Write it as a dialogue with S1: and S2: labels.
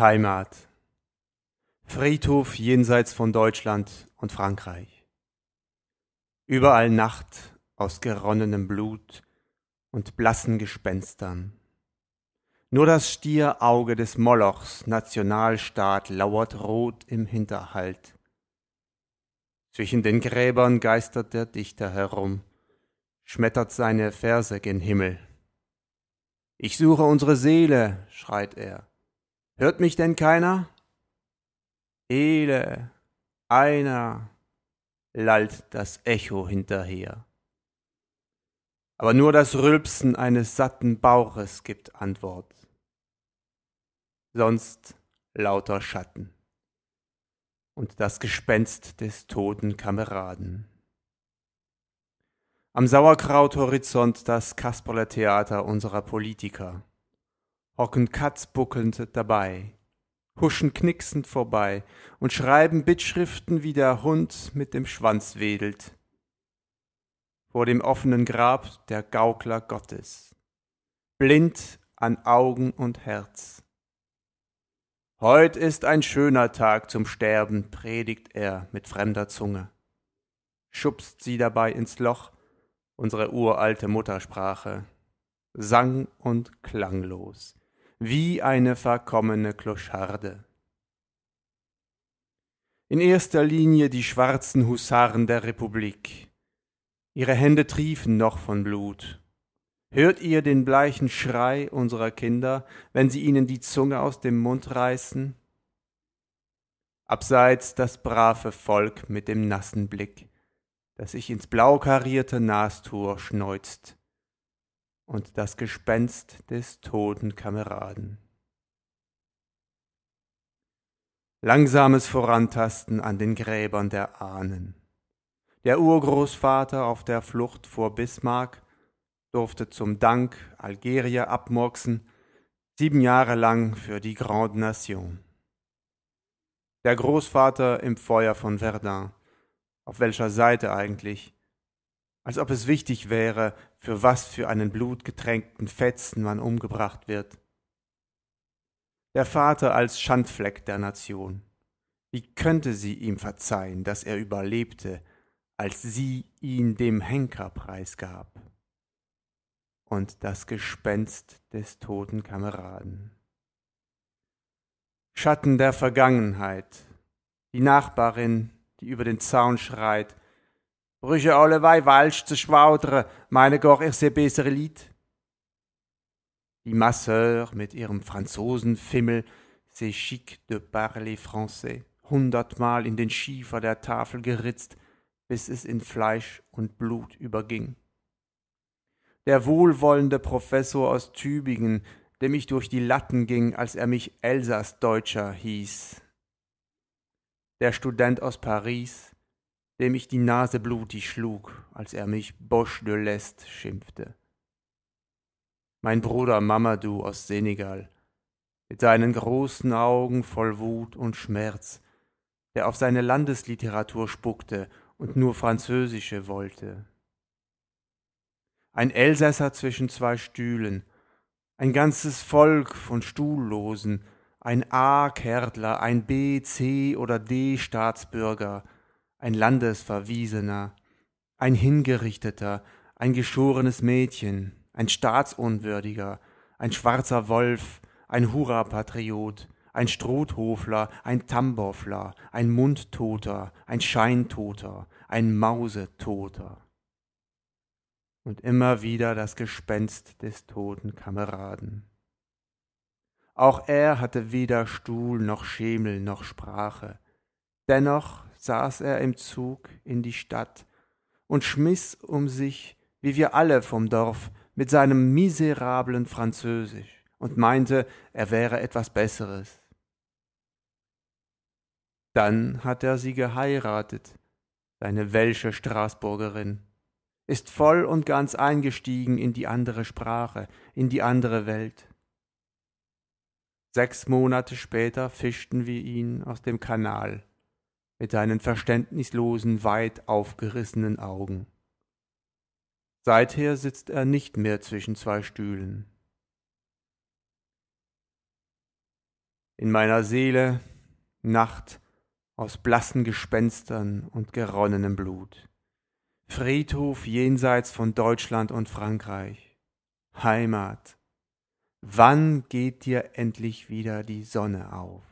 S1: Heimat. Friedhof jenseits von Deutschland und Frankreich. Überall Nacht aus geronnenem Blut und blassen Gespenstern. Nur das Stierauge des Molochs Nationalstaat lauert rot im Hinterhalt. Zwischen den Gräbern geistert der Dichter herum, schmettert seine Verse gen Himmel. Ich suche unsere Seele, schreit er. Hört mich denn keiner? Ele, einer, lallt das Echo hinterher. Aber nur das Rülpsen eines satten Bauches gibt Antwort. Sonst lauter Schatten und das Gespenst des toten Kameraden. Am Sauerkrauthorizont das Kasperler Theater unserer Politiker hocken katzbuckelnd dabei, huschen knicksend vorbei und schreiben Bittschriften, wie der Hund mit dem Schwanz wedelt. Vor dem offenen Grab der Gaukler Gottes, blind an Augen und Herz. Heut ist ein schöner Tag zum Sterben, predigt er mit fremder Zunge, schubst sie dabei ins Loch, unsere uralte Muttersprache, sang und klanglos wie eine verkommene Kloscharde. In erster Linie die schwarzen Husaren der Republik. Ihre Hände triefen noch von Blut. Hört ihr den bleichen Schrei unserer Kinder, wenn sie ihnen die Zunge aus dem Mund reißen? Abseits das brave Volk mit dem nassen Blick, das sich ins blaukarierte Nastor schneuzt und das Gespenst des toten Kameraden. Langsames Vorantasten an den Gräbern der Ahnen. Der Urgroßvater auf der Flucht vor Bismarck durfte zum Dank Algerier abmurksen, sieben Jahre lang für die Grande Nation. Der Großvater im Feuer von Verdun, auf welcher Seite eigentlich, als ob es wichtig wäre, für was für einen blutgetränkten Fetzen man umgebracht wird. Der Vater als Schandfleck der Nation. Wie könnte sie ihm verzeihen, dass er überlebte, als sie ihn dem Henker preisgab? Und das Gespenst des toten Kameraden. Schatten der Vergangenheit. Die Nachbarin, die über den Zaun schreit, Brüche allewei Walsch zu schwaudern, meine gar, ich sehe bessere Lied. Die Masseur mit ihrem Franzosenfimmel, c'est chic de parler français, hundertmal in den Schiefer der Tafel geritzt, bis es in Fleisch und Blut überging. Der wohlwollende Professor aus Tübingen, dem ich durch die Latten ging, als er mich Elsassdeutscher hieß. Der Student aus Paris, dem ich die Nase blutig schlug, als er mich Bosch de l'Est schimpfte. Mein Bruder Mamadou aus Senegal, mit seinen großen Augen voll Wut und Schmerz, der auf seine Landesliteratur spuckte und nur französische wollte. Ein Elsässer zwischen zwei Stühlen, ein ganzes Volk von Stuhllosen, ein A-Kärtler, ein B, C oder D-Staatsbürger – ein Landesverwiesener, ein Hingerichteter, ein geschorenes Mädchen, ein Staatsunwürdiger, ein schwarzer Wolf, ein Hurra-Patriot, ein Strothofler, ein Tamboffler, ein Mundtoter, ein Scheintoter, ein Mausetoter. Und immer wieder das Gespenst des toten Kameraden. Auch er hatte weder Stuhl noch Schemel noch Sprache. Dennoch saß er im Zug in die Stadt und schmiss um sich, wie wir alle vom Dorf, mit seinem miserablen Französisch und meinte, er wäre etwas Besseres. Dann hat er sie geheiratet, seine welsche Straßburgerin, ist voll und ganz eingestiegen in die andere Sprache, in die andere Welt. Sechs Monate später fischten wir ihn aus dem Kanal mit seinen verständnislosen, weit aufgerissenen Augen. Seither sitzt er nicht mehr zwischen zwei Stühlen. In meiner Seele Nacht aus blassen Gespenstern und geronnenem Blut. Friedhof jenseits von Deutschland und Frankreich. Heimat. Wann geht dir endlich wieder die Sonne auf?